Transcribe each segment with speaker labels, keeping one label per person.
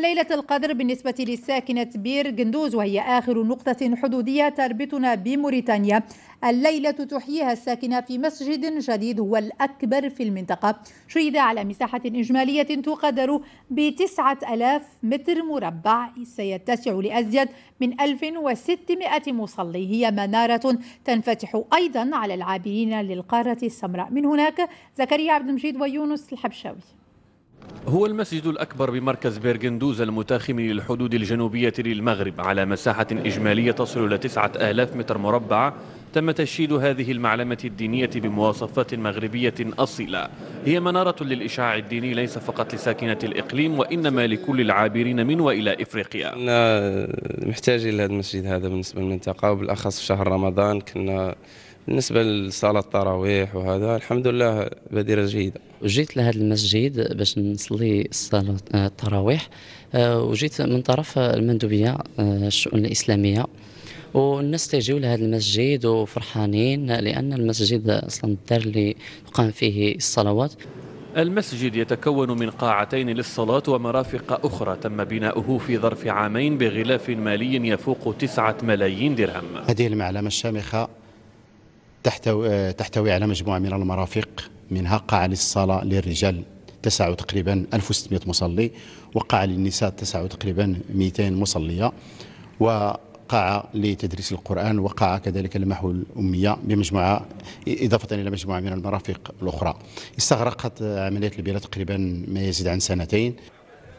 Speaker 1: ليلة القدر بالنسبة لساكنة بير جندوز وهي آخر نقطة حدودية تربطنا بموريتانيا الليلة تحييها الساكنة في مسجد جديد هو الأكبر في المنطقة شيد على مساحة إجمالية تقدر بتسعة ألاف متر مربع سيتسع لأزيد من 1600 مصلي هي منارة تنفتح أيضا على العابرين للقارة السمراء من هناك زكريا عبد المجيد ويونس الحبشاوي
Speaker 2: هو المسجد الأكبر بمركز بيرغندوز المتاخم للحدود الجنوبية للمغرب على مساحة إجمالية تصل إلى 9000 متر مربع تم تشييد هذه المعلمة الدينية بمواصفات مغربية أصيلة هي منارة للإشعاع الديني ليس فقط لساكنة الإقليم وإنما لكل العابرين من وإلى إفريقيا
Speaker 3: كنا محتاجين لهذا المسجد هذا بالنسبة للمنطقة وبالأخص في شهر رمضان كنا بالنسبة لصلاة التراويح وهذا الحمد لله بديره جيدة
Speaker 4: جيت لهذا المسجد باش نصلي صلاة آه، التراويح آه، وجيت من طرف المندوبية آه، الشؤون الإسلامية والناس تيجيو لهذا المسجد وفرحانين لأن المسجد أصلا الدار اللي تقام فيه الصلوات
Speaker 2: المسجد يتكون من قاعتين للصلاة ومرافق أخرى تم بناؤه في ظرف عامين بغلاف مالي يفوق تسعة ملايين درهم
Speaker 5: هذه المعلمة الشامخة آه، تحتوي, على مجموعة من المرافق منها قاعة للصلاة للرجال تسع تقريبا 1600 مصلي وقاعة للنساء تسع تقريبا 200 مصلية وقاعة لتدريس القرآن وقاعة كذلك المحو الأمية بمجموعة إضافة إلى مجموعة من المرافق الأخرى استغرقت عملية البناء تقريبا ما يزيد عن سنتين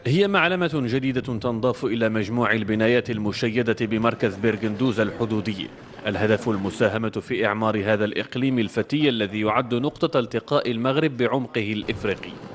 Speaker 2: هي معلمة جديدة تنضاف إلى مجموع البنايات المشيدة بمركز بيرغندوز الحدودي الهدف المساهمة في إعمار هذا الإقليم الفتي الذي يعد نقطة التقاء المغرب بعمقه الإفريقي